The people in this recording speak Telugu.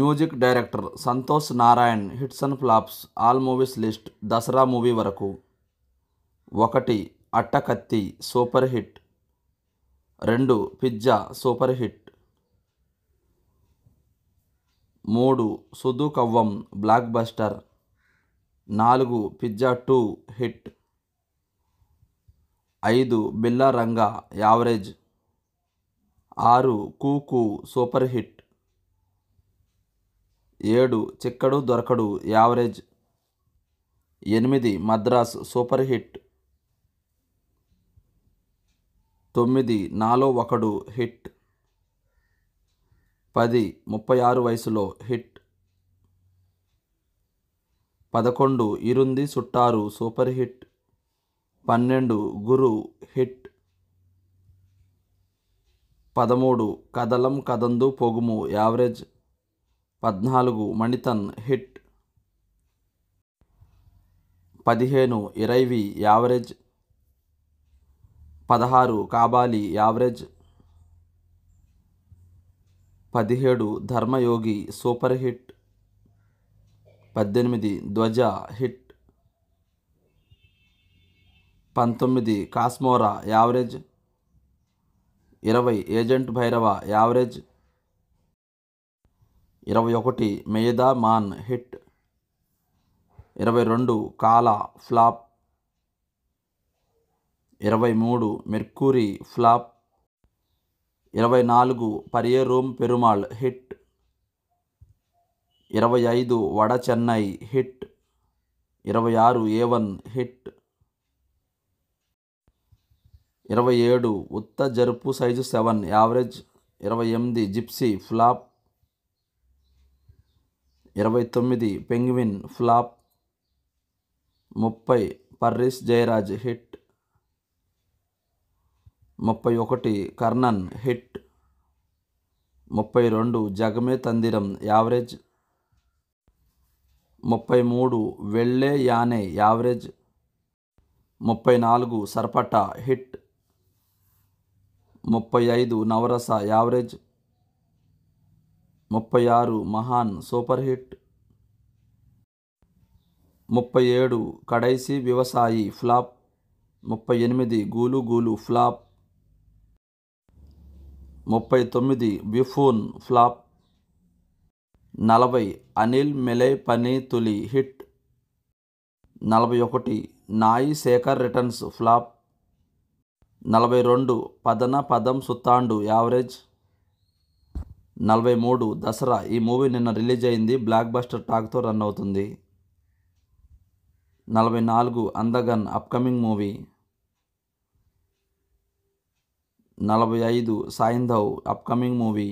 music director Santhosh Narayan hits and flops all movies list Dasara movie వరకు ఒకటి అట్టకత్తి సూపర్ హిట్ రెండు పిజ్జా సూపర్ హిట్ మూడు సుధు కవ్వం బ్లాక్ బస్టర్ నాలుగు పిజ్జా టూ హిట్ ఐదు బిల్లా రంగా యావరేజ్ ఆరు కూకు సూపర్ హిట్ ఏడు చిక్కడు దొరకడు యావరేజ్ ఎనిమిది మద్రాస్ సూపర్ హిట్ తొమ్మిది నాలో ఒకడు హిట్ పది ముప్పై ఆరు వయసులో హిట్ పదకొండు ఇరుంది సుట్టారు సూపర్ హిట్ పన్నెండు గురు హిట్ పదమూడు కదలం కదందు పొగుము యావరేజ్ పద్నాలుగు మణితన్ హిట్ పదిహేను ఇరైవి యావరేజ్ పదహారు కాబాలి యావరేజ్ పదిహేడు ధర్మయోగి సూపర్ హిట్ పద్దెనిమిది ధ్వజ హిట్ పంతొమ్మిది కాస్మోరా యావరేజ్ ఇరవై ఏజెంట్ భైరవ యావరేజ్ ఇరవై ఒకటి మేదా మాన్ హిట్ ఇరవై రెండు కాలా ఫ్లాప్ ఇరవై మూడు మెర్కూరి ఫ్లాప్ ఇరవై నాలుగు పరియరూమ్ పెరుమాళ్ హిట్ ఇరవై ఐదు వడ చెన్నై హిట్ ఇరవై ఆరు ఏవన్ హిట్ ఇరవై ఏడు ఉత్త జరుపు సైజు సెవెన్ యావరేజ్ ఇరవై ఎనిమిది జిప్సీ ఫ్లాప్ ఇరవై తొమ్మిది పెంగ్విన్ ఫ్లాప్ ముప్పై పర్రిస్ జయరాజ్ హిట్ ముప్పై ఒకటి కర్ణన్ హిట్ ముప్పై రెండు జగమే తందిరం యావరేజ్ ముప్పై మూడు వెళ్ళే యానే యావరేజ్ ముప్పై నాలుగు సర్పటా హిట్ ముప్పై ఐదు నవరస యావరేజ్ ముప్పై ఆరు మహాన్ సూపర్ హిట్ ముప్పై ఏడు కడైసి వ్యవసాయి ఫ్లాప్ ముప్పై ఎనిమిది గూలు గూలు ఫ్లాప్ ముప్పై తొమ్మిది బిఫూన్ ఫ్లాప్ నలభై అనిల్ మెలే పని తులి హిట్ నలభై ఒకటి నాయి శేఖర్ రిటర్న్స్ ఫ్లాప్ నలభై రెండు పదన పదం సుత్తాండు యావరేజ్ నలభై మూడు దసరా ఈ మూవీ నిన్న రిలీజ్ అయింది బ్లాక్ బస్టర్ టాక్తో రన్ అవుతుంది నలభై నాలుగు అందగన్ అప్కమింగ్ మూవీ నలభై ఐదు సాయింధవ్ అప్కమింగ్ మూవీ